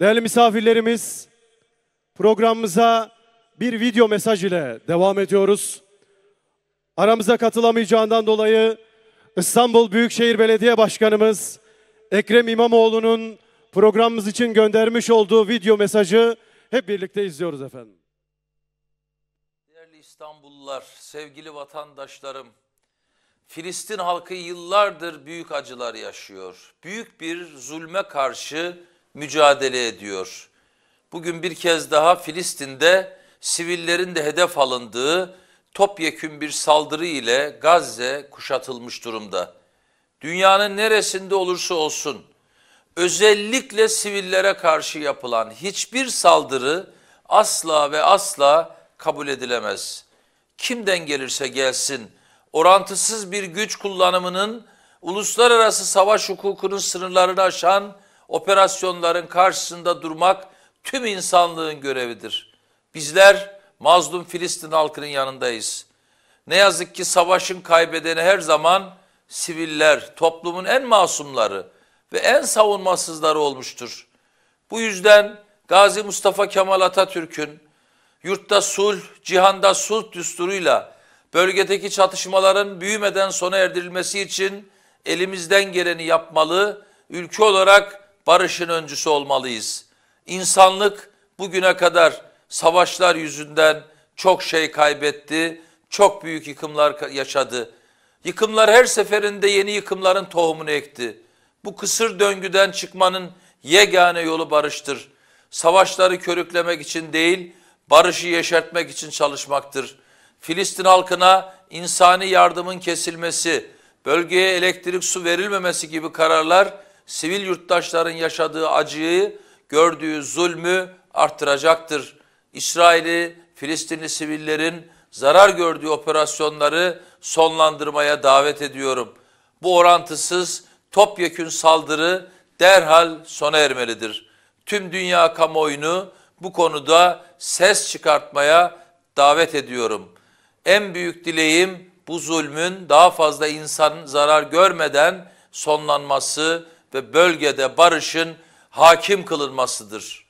Değerli misafirlerimiz, programımıza bir video mesaj ile devam ediyoruz. Aramıza katılamayacağından dolayı İstanbul Büyükşehir Belediye Başkanımız Ekrem İmamoğlu'nun programımız için göndermiş olduğu video mesajı hep birlikte izliyoruz efendim. Değerli İstanbullular, sevgili vatandaşlarım, Filistin halkı yıllardır büyük acılar yaşıyor. Büyük bir zulme karşı mücadele ediyor. Bugün bir kez daha Filistin'de sivillerin de hedef alındığı topyekün bir saldırı ile Gazze kuşatılmış durumda. Dünyanın neresinde olursa olsun özellikle sivillere karşı yapılan hiçbir saldırı asla ve asla kabul edilemez. Kimden gelirse gelsin orantısız bir güç kullanımının uluslararası savaş hukukunun sınırlarını aşan operasyonların karşısında durmak tüm insanlığın görevidir. Bizler mazlum Filistin halkının yanındayız. Ne yazık ki savaşın kaybedeni her zaman siviller, toplumun en masumları ve en savunmasızları olmuştur. Bu yüzden Gazi Mustafa Kemal Atatürk'ün yurtta sulh, cihanda sulh düsturuyla bölgedeki çatışmaların büyümeden sona erdirilmesi için elimizden geleni yapmalı, ülke olarak barışın öncüsü olmalıyız. İnsanlık bugüne kadar savaşlar yüzünden çok şey kaybetti, çok büyük yıkımlar yaşadı. Yıkımlar her seferinde yeni yıkımların tohumunu ekti. Bu kısır döngüden çıkmanın yegane yolu barıştır. Savaşları körüklemek için değil, barışı yeşertmek için çalışmaktır. Filistin halkına insani yardımın kesilmesi, bölgeye elektrik su verilmemesi gibi kararlar sivil yurttaşların yaşadığı acıyı, gördüğü zulmü artıracaktır. İsrail'i, Filistinli sivillerin zarar gördüğü operasyonları sonlandırmaya davet ediyorum. Bu orantısız topyekün saldırı derhal sona ermelidir. Tüm dünya kamuoyunu bu konuda ses çıkartmaya davet ediyorum. En büyük dileğim bu zulmün daha fazla insan zarar görmeden sonlanması, ve bölgede barışın hakim kılınmasıdır.